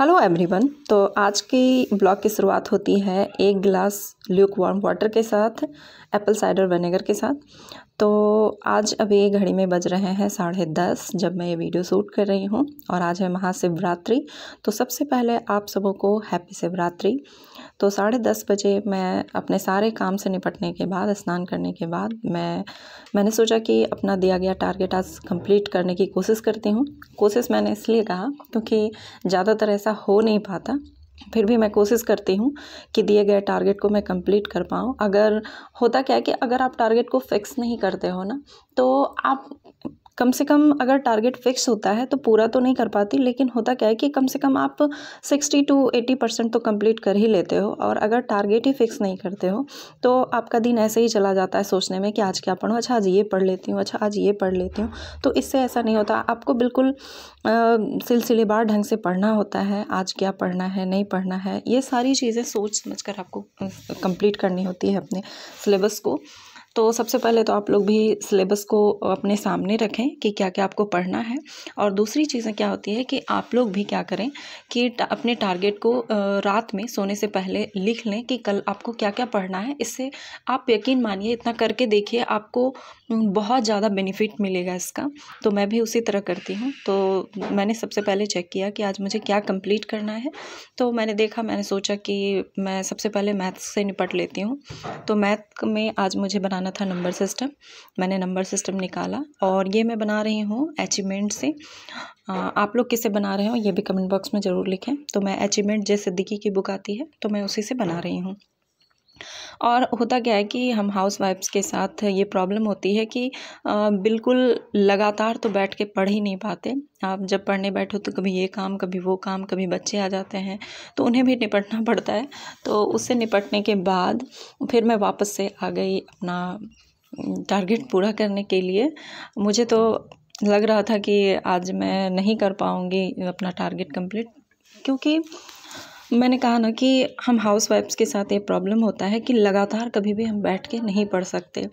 hello everyone तो आज की ब्लॉग की शुरुआत होती है एक गिलास ल्यूक वार्म वाटर के साथ एप्पल साइडर विनेगर के साथ तो आज अभी घड़ी में बज रहे हैं साढ़े दस जब मैं ये वीडियो शूट कर रही हूँ और आज है महाशिवरात्रि तो सबसे पहले आप सबों को हैप्पी शिवरात्रि तो साढ़े दस बजे मैं अपने सारे काम से निपटने के बाद स्नान करने के बाद मैं मैंने सोचा कि अपना दिया गया टारगेट आज कंप्लीट करने की कोशिश करती हूँ कोशिश मैंने इसलिए कहा क्योंकि ज़्यादातर ऐसा हो नहीं पाता फिर भी मैं कोशिश करती हूँ कि दिए गए टारगेट को मैं कंप्लीट कर पाऊँ अगर होता क्या है कि अगर आप टारगेट को फिक्स नहीं करते हो ना तो आप कम से कम अगर टारगेट फिक्स होता है तो पूरा तो नहीं कर पाती लेकिन होता क्या है कि कम से कम आप सिक्सटी टू एटी परसेंट तो कंप्लीट कर ही लेते हो और अगर टारगेट ही फिक्स नहीं करते हो तो आपका दिन ऐसे ही चला जाता है सोचने में कि आज क्या पढ़ूँ अच्छा आज ये पढ़ लेती हूँ अच्छा आज ये पढ़ लेती हूँ तो इससे ऐसा नहीं होता आपको बिल्कुल सिलसिलेवार ढंग से पढ़ना होता है आज क्या पढ़ना है नहीं पढ़ना है ये सारी चीज़ें सोच समझ कर आपको कंप्लीट करनी होती है अपने सिलेबस को तो सबसे पहले तो आप लोग भी सिलेबस को अपने सामने रखें कि क्या क्या आपको पढ़ना है और दूसरी चीज़ें क्या होती है कि आप लोग भी क्या करें कि अपने टारगेट को रात में सोने से पहले लिख लें कि कल आपको क्या क्या पढ़ना है इससे आप यकीन मानिए इतना करके देखिए आपको बहुत ज़्यादा बेनिफिट मिलेगा इसका तो मैं भी उसी तरह करती हूँ तो मैंने सबसे पहले चेक किया कि आज मुझे क्या कंप्लीट करना है तो मैंने देखा मैंने सोचा कि मैं सबसे पहले मैथ्स से निपट लेती हूँ तो मैथ में आज मुझे बनाना बनाना था नंबर सिस्टम मैंने नंबर सिस्टम निकाला और ये मैं बना रही हूँ अचीवमेंट से आ, आप लोग किससे बना रहे हो ये भी कमेंट बॉक्स में ज़रूर लिखें तो मैं अचीवमेंट जय सिद्दीकी की बुक आती है तो मैं उसी से बना रही हूँ और होता क्या है कि हम हाउस वाइफ्स के साथ ये प्रॉब्लम होती है कि बिल्कुल लगातार तो बैठ के पढ़ ही नहीं पाते आप जब पढ़ने बैठो तो कभी ये काम कभी वो काम कभी बच्चे आ जाते हैं तो उन्हें भी निपटना पड़ता है तो उससे निपटने के बाद फिर मैं वापस से आ गई अपना टारगेट पूरा करने के लिए मुझे तो लग रहा था कि आज मैं नहीं कर पाऊँगी अपना टारगेट कंप्लीट क्योंकि मैंने कहा ना कि हम हाउस वाइफ्स के साथ ये प्रॉब्लम होता है कि लगातार कभी भी हम बैठ के नहीं पढ़ सकते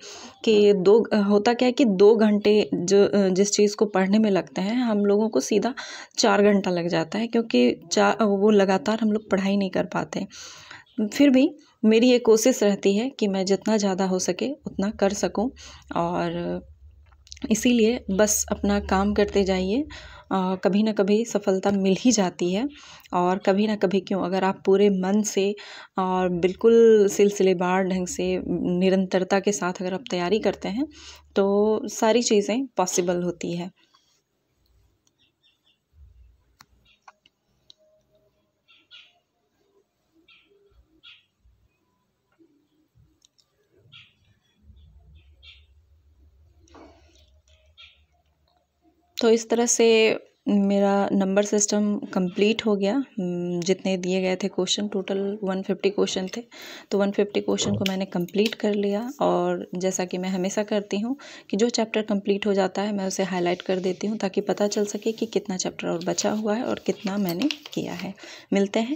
कि दो होता क्या है कि दो घंटे जो जिस चीज़ को पढ़ने में लगते हैं हम लोगों को सीधा चार घंटा लग जाता है क्योंकि चार वो लगातार हम लोग पढ़ाई नहीं कर पाते फिर भी मेरी ये कोशिश रहती है कि मैं जितना ज़्यादा हो सके उतना कर सकूँ और इसीलिए बस अपना काम करते जाइए कभी ना कभी सफलता मिल ही जाती है और कभी ना कभी क्यों अगर आप पूरे मन से और बिल्कुल सिलसिलेवार ढंग से निरंतरता के साथ अगर आप तैयारी करते हैं तो सारी चीज़ें पॉसिबल होती है तो इस तरह से मेरा नंबर सिस्टम कंप्लीट हो गया हम्म, जितने दिए गए थे क्वेश्चन टोटल 150 क्वेश्चन थे तो 150 क्वेश्चन को मैंने कंप्लीट कर लिया और जैसा कि मैं हमेशा करती हूँ कि जो चैप्टर कंप्लीट हो जाता है मैं उसे हाईलाइट कर देती हूँ ताकि पता चल सके कि कितना चैप्टर और बचा हुआ है और कितना मैंने किया है मिलते हैं